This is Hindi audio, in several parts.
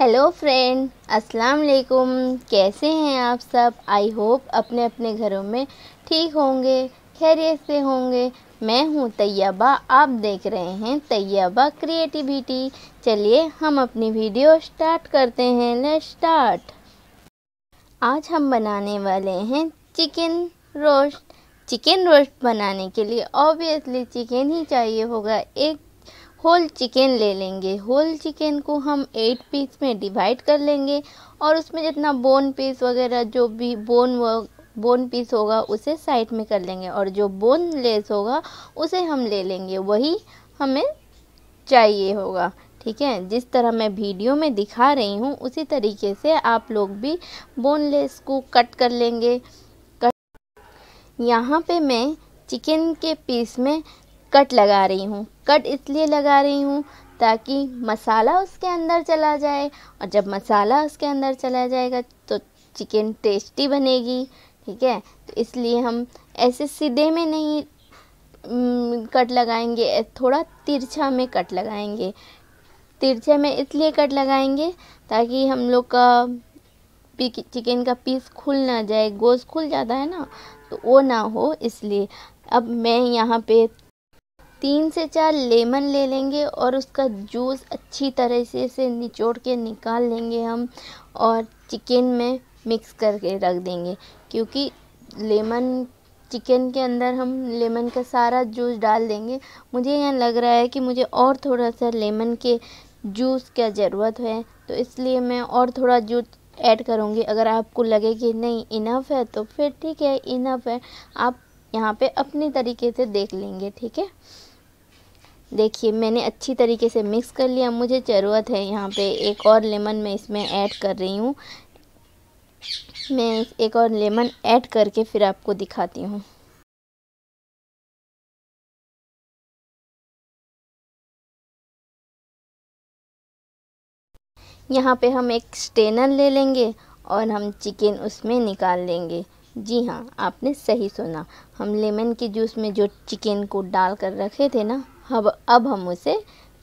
हेलो फ्रेंड अस्सलाम वालेकुम कैसे हैं आप सब आई होप अपने अपने घरों में ठीक होंगे खैरियत से होंगे मैं हूं तैयबा आप देख रहे हैं तैयबा क्रिएटिविटी चलिए हम अपनी वीडियो स्टार्ट करते हैं ले स्टार्ट आज हम बनाने वाले हैं चिकन रोस्ट चिकन रोस्ट बनाने के लिए ऑब्वियसली चिकन ही चाहिए होगा एक होल चिकन ले लेंगे होल चिकन को हम एट पीस में डिवाइड कर लेंगे और उसमें जितना बोन पीस वगैरह जो भी बोन बोन पीस होगा उसे साइड में कर लेंगे और जो बोन लेस होगा उसे हम ले लेंगे वही हमें चाहिए होगा ठीक है जिस तरह मैं वीडियो में दिखा रही हूँ उसी तरीके से आप लोग भी बोन लेस को कट कर लेंगे कट यहाँ पे मैं चिकन के पीस में कट लगा रही हूँ कट इसलिए लगा रही हूँ ताकि मसाला उसके अंदर चला जाए और जब मसाला उसके अंदर चला जाएगा तो चिकन टेस्टी बनेगी ठीक है तो इसलिए हम ऐसे सीधे में नहीं कट लगाएंगे थोड़ा तिरछा में कट लगाएंगे तिरछे में इसलिए कट लगाएंगे ताकि हम लोग का चिकन का पीस खुल ना जाए गोश्त खुल जाता है ना तो वो ना हो इसलिए अब मैं यहाँ पे तीन से चार लेमन ले लेंगे और उसका जूस अच्छी तरह से इसे निचोड़ के निकाल लेंगे हम और चिकन में मिक्स करके रख देंगे क्योंकि लेमन चिकन के अंदर हम लेमन का सारा जूस डाल देंगे मुझे यहाँ लग रहा है कि मुझे और थोड़ा सा लेमन के जूस का ज़रूरत है तो इसलिए मैं और थोड़ा जूस ऐड करूँगी अगर आपको लगे कि नहीं इनफ है तो फिर ठीक है इनफ है आप यहाँ पे अपने तरीके से देख लेंगे ठीक है देखिए मैंने अच्छी तरीके से मिक्स कर लिया मुझे ज़रूरत है यहाँ पे एक और लेमन मैं इसमें ऐड कर रही हूँ मैं एक और लेमन ऐड करके फिर आपको दिखाती हूँ यहाँ पे हम एक स्टेनर ले लेंगे और हम चिकन उसमें निकाल लेंगे जी हाँ आपने सही सुना हम लेमन के जूस में जो चिकन को डाल कर रखे थे ना अब अब हम उसे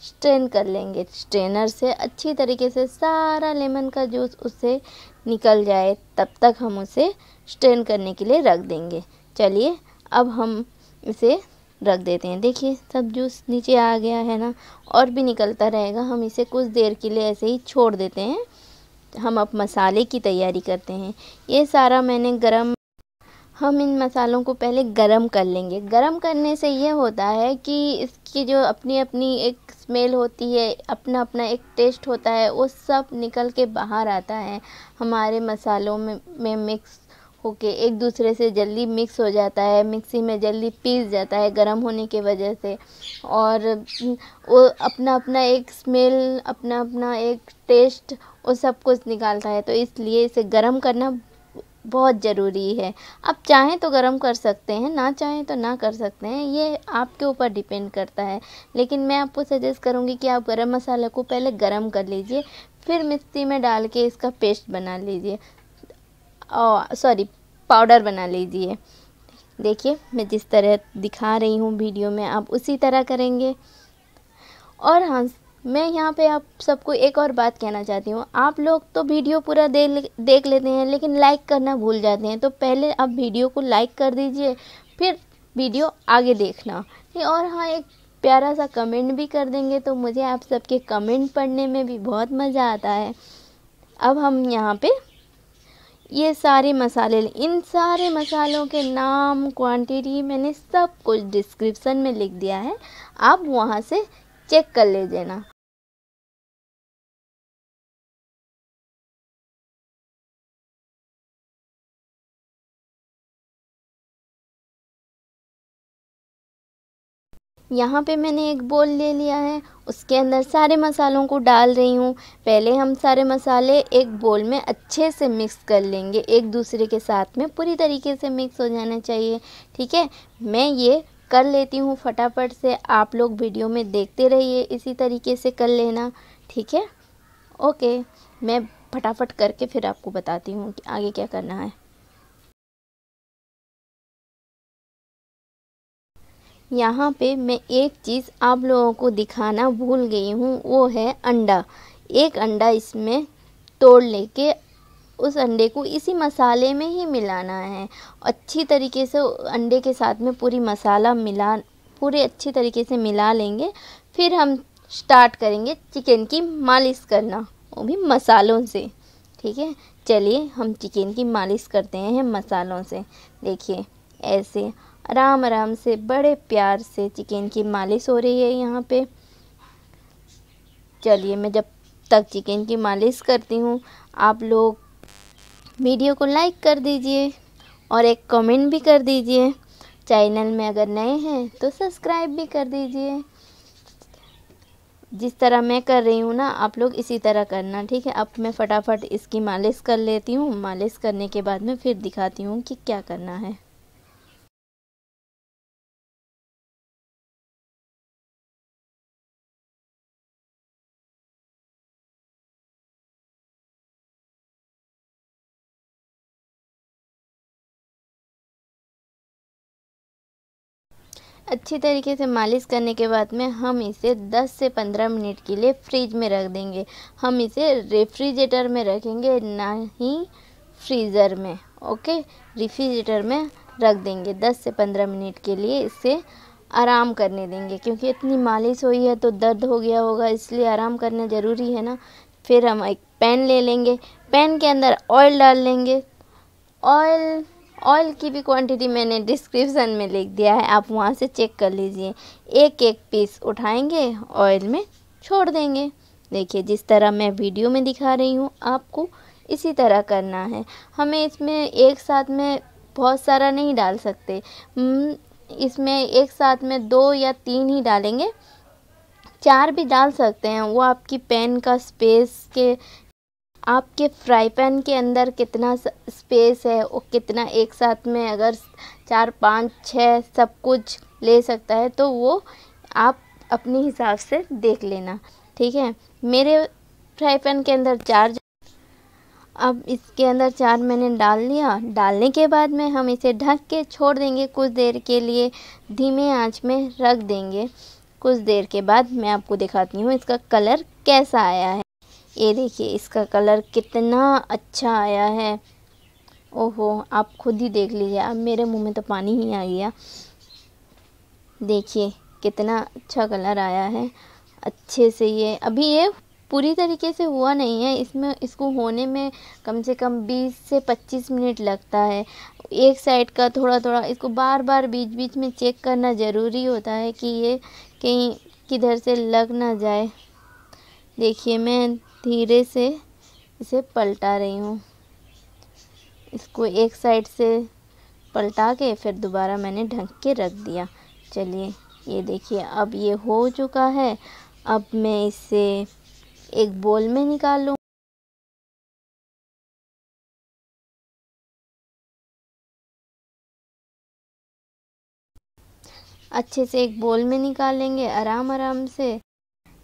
स्ट्रेन कर लेंगे स्ट्रेनर से अच्छी तरीके से सारा लेमन का जूस उससे निकल जाए तब तक हम उसे स्ट्रेन करने के लिए रख देंगे चलिए अब हम इसे रख देते हैं देखिए सब जूस नीचे आ गया है ना और भी निकलता रहेगा हम इसे कुछ देर के लिए ऐसे ही छोड़ देते हैं हम अब मसाले की तैयारी करते हैं ये सारा मैंने गरम हम इन मसालों को पहले गरम कर लेंगे गरम करने से ये होता है कि इसकी जो अपनी अपनी एक स्मेल होती है अपना अपना एक टेस्ट होता है वो सब निकल के बाहर आता है हमारे मसालों में, में मिक्स होके एक दूसरे से जल्दी मिक्स हो जाता है मिक्सी में जल्दी पीस जाता है गर्म होने के वजह से और वो अपना अपना एक स्मेल अपना अपना एक टेस्ट वो सब कुछ निकालता है तो इसलिए इसे गर्म करना बहुत ज़रूरी है आप चाहें तो गर्म कर सकते हैं ना चाहें तो ना कर सकते हैं ये आपके ऊपर डिपेंड करता है लेकिन मैं आपको सजेस्ट करूँगी कि आप गर्म मसाला को पहले गर्म कर लीजिए फिर मिक्सी में डाल के इसका पेस्ट बना लीजिए सॉरी पाउडर बना लीजिए देखिए मैं जिस तरह दिखा रही हूँ वीडियो में आप उसी तरह करेंगे और हाँ मैं यहाँ पे आप सबको एक और बात कहना चाहती हूँ आप लोग तो वीडियो पूरा दे देख लेते हैं लेकिन लाइक करना भूल जाते हैं तो पहले आप वीडियो को लाइक कर दीजिए फिर वीडियो आगे देखना और हाँ एक प्यारा सा कमेंट भी कर देंगे तो मुझे आप सबके कमेंट पढ़ने में भी बहुत मज़ा आता है अब हम यहाँ पे ये सारे मसाले इन सारे मसालों के नाम क्वांटिटी मैंने सब कुछ डिस्क्रिप्शन में लिख दिया है आप वहाँ से चेक कर ले देना यहाँ पे मैंने एक बोल ले लिया है उसके अंदर सारे मसालों को डाल रही हूँ पहले हम सारे मसाले एक बोल में अच्छे से मिक्स कर लेंगे एक दूसरे के साथ में पूरी तरीके से मिक्स हो जाना चाहिए ठीक है मैं ये कर लेती हूँ फटाफट से आप लोग वीडियो में देखते रहिए इसी तरीके से कर लेना ठीक है ओके मैं फटाफट करके फिर आपको बताती हूँ कि आगे क्या करना है यहाँ पे मैं एक चीज़ आप लोगों को दिखाना भूल गई हूँ वो है अंडा एक अंडा इसमें तोड़ लेके उस अंडे को इसी मसाले में ही मिलाना है अच्छी तरीके से अंडे के साथ में पूरी मसाला मिला पूरे अच्छी तरीके से मिला लेंगे फिर हम स्टार्ट करेंगे चिकन की मालिश करना वो भी मसालों से ठीक है चलिए हम चिकन की मालिश करते हैं मसालों से देखिए ऐसे आराम आराम से बड़े प्यार से चिकन की मालिश हो रही है यहाँ पे चलिए मैं जब तक चिकन की मालिश करती हूँ आप लोग वीडियो को लाइक कर दीजिए और एक कमेंट भी कर दीजिए चैनल में अगर नए हैं तो सब्सक्राइब भी कर दीजिए जिस तरह मैं कर रही हूँ ना आप लोग इसी तरह करना ठीक है अब मैं फटाफट इसकी मालिश कर लेती हूँ मालिश करने के बाद मैं फिर दिखाती हूँ कि क्या करना है अच्छी तरीके से मालिश करने के बाद में हम इसे 10 से 15 मिनट के लिए फ्रिज में रख देंगे हम इसे रेफ्रिजरेटर में रखेंगे ना ही फ्रीज़र में ओके रेफ्रिजरेटर में रख देंगे 10 से 15 मिनट के लिए इसे आराम करने देंगे क्योंकि इतनी मालिश हुई है तो दर्द हो गया होगा इसलिए आराम करना ज़रूरी है ना फिर हम एक पैन ले लेंगे पैन के अंदर ऑयल डाल लेंगे ऑयल ऑयल की भी क्वांटिटी मैंने डिस्क्रिप्शन में लिख दिया है आप वहाँ से चेक कर लीजिए एक एक पीस उठाएंगे ऑयल में छोड़ देंगे देखिए जिस तरह मैं वीडियो में दिखा रही हूँ आपको इसी तरह करना है हमें इसमें एक साथ में बहुत सारा नहीं डाल सकते हम्म, इसमें एक साथ में दो या तीन ही डालेंगे चार भी डाल सकते हैं वो आपकी पेन का स्पेस के आपके फ्राई पैन के अंदर कितना स्पेस है और कितना एक साथ में अगर चार पाँच छः सब कुछ ले सकता है तो वो आप अपने हिसाब से देख लेना ठीक है मेरे फ्राई पैन के अंदर चार अब इसके अंदर चार मैंने डाल लिया डालने के बाद में हम इसे ढक के छोड़ देंगे कुछ देर के लिए धीमे आंच में रख देंगे कुछ देर के बाद मैं आपको दिखाती हूँ इसका कलर कैसा आया है ये देखिए इसका कलर कितना अच्छा आया है ओहो आप खुद ही देख लीजिए अब मेरे मुंह में तो पानी ही आ गया देखिए कितना अच्छा कलर आया है अच्छे से ये अभी ये पूरी तरीके से हुआ नहीं है इसमें इसको होने में कम से कम 20 से 25 मिनट लगता है एक साइड का थोड़ा थोड़ा इसको बार बार बीच बीच में चेक करना ज़रूरी होता है कि ये कहीं किधर से लग ना जाए देखिए मैं धीरे से इसे पलटा रही हूँ इसको एक साइड से पलटा के फिर दोबारा मैंने ढक के रख दिया चलिए ये देखिए अब ये हो चुका है अब मैं इसे एक बोल में निकाल लूँ अच्छे से एक बोल में निकालेंगे आराम आराम से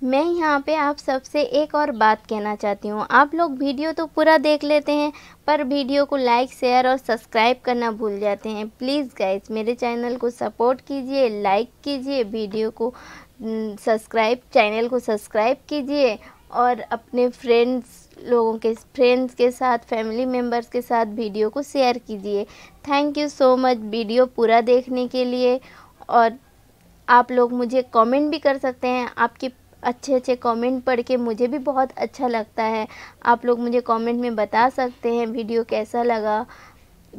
मैं यहाँ पे आप सबसे एक और बात कहना चाहती हूँ आप लोग वीडियो तो पूरा देख लेते हैं पर वीडियो को लाइक शेयर और सब्सक्राइब करना भूल जाते हैं प्लीज़ गाइज मेरे चैनल को सपोर्ट कीजिए लाइक कीजिए वीडियो को सब्सक्राइब चैनल को सब्सक्राइब कीजिए और अपने फ्रेंड्स लोगों के फ्रेंड्स के साथ फैमिली मेम्बर्स के साथ वीडियो को शेयर कीजिए thank you so much video पूरा देखने के लिए और आप लोग मुझे कमेंट भी कर सकते हैं आपकी अच्छे अच्छे कमेंट पढ़ के मुझे भी बहुत अच्छा लगता है आप लोग मुझे कमेंट में बता सकते हैं वीडियो कैसा लगा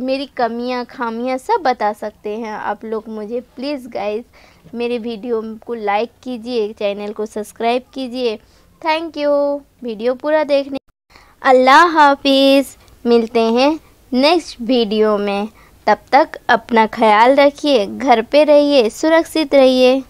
मेरी कमियां खामियां सब बता सकते हैं आप लोग मुझे प्लीज़ गाइस मेरे वीडियो को लाइक कीजिए चैनल को सब्सक्राइब कीजिए थैंक यू वीडियो पूरा देखने अल्लाह हाफिज़ मिलते हैं नेक्स्ट वीडियो में तब तक अपना ख्याल रखिए घर पे रहिए सुरक्षित रहिए